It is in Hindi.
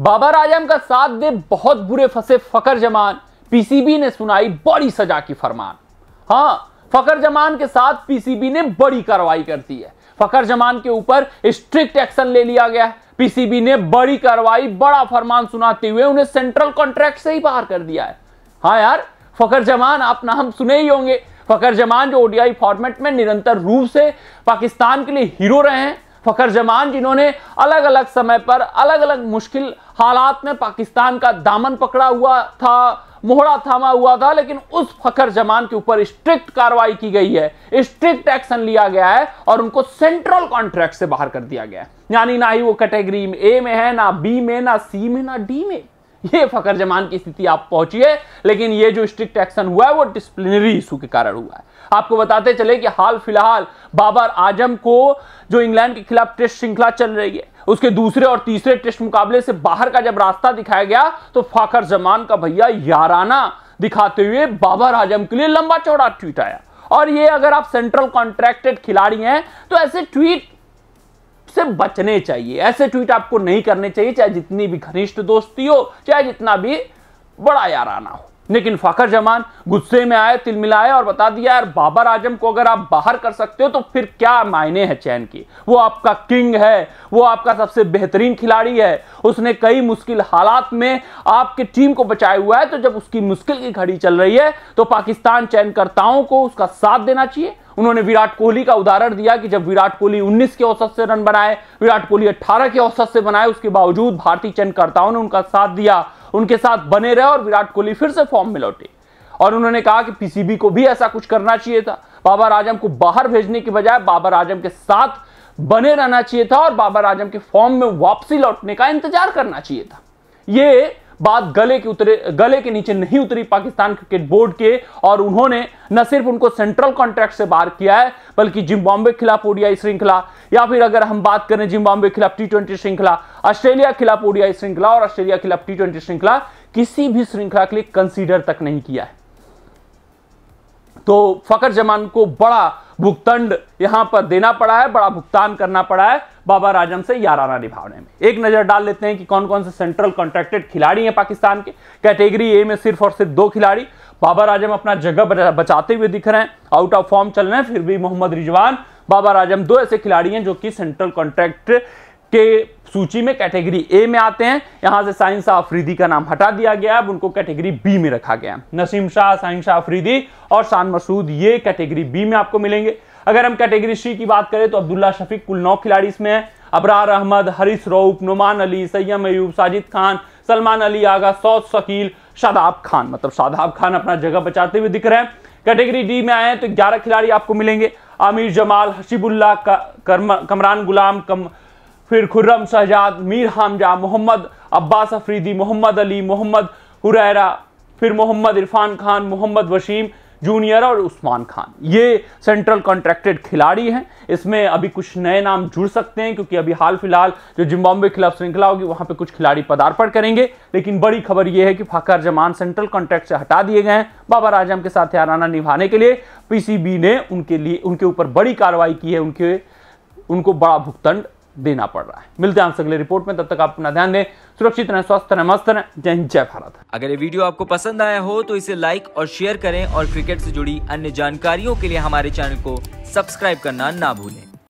बाबर आजम का साथ दे बहुत बुरे फंसे फकर जमान पीसीबी ने सुनाई बड़ी सजा की फरमान हाँ फकर जमान के साथ पीसीबी ने बड़ी कार्रवाई कर दी है फकर जमान के ऊपर स्ट्रिक्ट एक्शन ले लिया गया है पीसीबी ने बड़ी कार्रवाई बड़ा फरमान सुनाते हुए उन्हें सेंट्रल कॉन्ट्रैक्ट से ही बाहर कर दिया है हाँ यार फकर जमान आप नाम सुने ही होंगे फकर जमान जो ओडीआई फॉर्मेट में निरंतर रूप से पाकिस्तान के लिए हीरो रहे हैं फ़खर जमान जिन्होंने अलग अलग समय पर अलग अलग मुश्किल हालात में पाकिस्तान का दामन पकड़ा हुआ था मोहड़ा थामा हुआ था लेकिन उस फखर जमान के ऊपर स्ट्रिक्ट कार्रवाई की गई है स्ट्रिक्ट एक्शन लिया गया है और उनको सेंट्रल कॉन्ट्रैक्ट से बाहर कर दिया गया है यानी ना ही वो कैटेगरी ए में है ना बी में ना सी में ना डी में ये फकर जमान की स्थिति आप पहुंची है लेकिन ये जो स्ट्रिक्ट एक्शन हुआ है वो डिसिप्लिनरी इशू के कारण हुआ है आपको बताते चले कि हाल फिलहाल बाबर आजम को जो इंग्लैंड के खिलाफ टेस्ट श्रृंखला चल रही है उसके दूसरे और तीसरे टेस्ट मुकाबले से बाहर का जब रास्ता दिखाया गया तो फाखर जमान का भैया याराना दिखाते हुए बाबर आजम के लिए लंबा चौड़ा ट्वीट आया और ये अगर आप सेंट्रल कॉन्ट्रैक्टेड खिलाड़ी हैं तो ऐसे ट्वीट से बचने चाहिए ऐसे ट्वीट आपको नहीं करने चाहिए चाहे जितनी भी घनिष्ठ दोस्ती हो चाहे जितना भी बड़ा याराना हो लेकिन फखर जमान गुस्से में आए तिल मिलाए और बता दिया यार बाबर आजम को अगर आप बाहर कर सकते हो तो फिर क्या मायने हैं चैन की वो आपका किंग है वो आपका सबसे बेहतरीन खिलाड़ी है उसने कई मुश्किल हालात में आपकी टीम को बचाया हुआ है तो जब उसकी मुश्किल की घड़ी चल रही है तो पाकिस्तान चयनकर्ताओं को उसका साथ देना चाहिए उन्होंने विराट कोहली का उदाहरण दिया कि जब विराट कोहली 19 के औसत से रन बनाए विराट कोहली 18 के औसत से बनाए उसके बावजूद भारतीय चयनकर्ताओं ने उनका साथ दिया उनके साथ बने रहे और विराट कोहली फिर से फॉर्म में लौटे और उन्होंने कहा कि पीसीबी को भी ऐसा कुछ करना चाहिए था बाबर आजम को बाहर भेजने के बजाय बाबर आजम के साथ बने रहना चाहिए था और बाबर आजम के फॉर्म में वापसी लौटने का इंतजार करना चाहिए था ये बात गले के उतरे गले के नीचे नहीं उतरी पाकिस्तान क्रिकेट बोर्ड के और उन्होंने न सिर्फ उनको सेंट्रल कॉन्ट्रैक्ट से बाहर किया है बल्कि जिम्बाब्वे खिलाफ ओडियाई श्रृंखला या फिर अगर हम बात करें जिम्बाब्वे खिलाफ टी ट्वेंटी श्रृंखला ऑस्ट्रेलिया खिलाफ ओडियाई श्रृंखला और ऑस्ट्रेलिया खिलाफ टी ट्वेंटी श्रृंखला किसी भी श्रृंखला के लिए कंसिडर तक नहीं किया है तो फकर जमान को बड़ा भुगतंड यहां पर देना पड़ा है बड़ा भुगतान करना पड़ा है बाबर आजम से याराना निभाने में एक नजर डाल लेते हैं कि कौन कौन से सेंट्रल कॉन्ट्रैक्टेड खिलाड़ी हैं पाकिस्तान के कैटेगरी ए में सिर्फ और सिर्फ दो खिलाड़ी बाबर आजम अपना जगह बचाते हुए दिख रहे हैं आउट ऑफ फॉर्म चल रहे हैं फिर भी मोहम्मद रिजवान बाबर आजम दो ऐसे खिलाड़ी हैं जो कि सेंट्रल कॉन्ट्रैक्ट के सूची में कैटेगरी ए में आते हैं यहां से साइंस अफरीदी का नाम हटा दिया गया अब उनको कैटेगरी बी में रखा गया नसीम शाह साइंस अफरीदी और शान मसूद ये कैटेगरी बी में आपको मिलेंगे अगर हम कैटेगरी सी की बात करें तो अब्दुल्ला शफीक कुल नौ खिलाड़ी इसमें है अबरार अहमद हरीश रऊफ नुमान अली सैयम अयूब साजिद खान सलमान अली आगा सौद शकील शादाब खान मतलब शादाब खान अपना जगह बचाते हुए दिख रहे हैं कैटेगरी डी में आए हैं तो ग्यारह खिलाड़ी आपको मिलेंगे आमिर जमाल हसीबुल्ला कमरान गुलाम कम फिर खुर्रम शहजाद मीर हमजा मोहम्मद अब्बास अफरीदी मोहम्मद अली मोहम्मद हुरैरा फिर मोहम्मद इरफान खान मोहम्मद वशीम जूनियर और उस्मान खान ये सेंट्रल कॉन्ट्रैक्टेड खिलाड़ी हैं इसमें अभी कुछ नए नाम जुड़ सकते हैं क्योंकि अभी हाल फिलहाल जो जिम्बाब्वे खिलाफ श्रृंखला होगी वहाँ पे कुछ खिलाड़ी पदार्पण करेंगे लेकिन बड़ी खबर यह है कि फाकर जमान सेंट्रल कॉन्ट्रैक्ट से हटा दिए गए हैं बाबर आजम के साथ याराना निभाने के लिए पी ने उनके लिए उनके ऊपर बड़ी कार्रवाई की है उनके उनको बड़ा भुगतंड देना पड़ रहा है मिलते हैं आपसे अगले रिपोर्ट में तब तक आप अपना ध्यान दें सुरक्षित रहें स्वस्थ रहें मस्त रहें जय हिंद जय भारत अगर ये वीडियो आपको पसंद आया हो तो इसे लाइक और शेयर करें और क्रिकेट से जुड़ी अन्य जानकारियों के लिए हमारे चैनल को सब्सक्राइब करना ना भूलें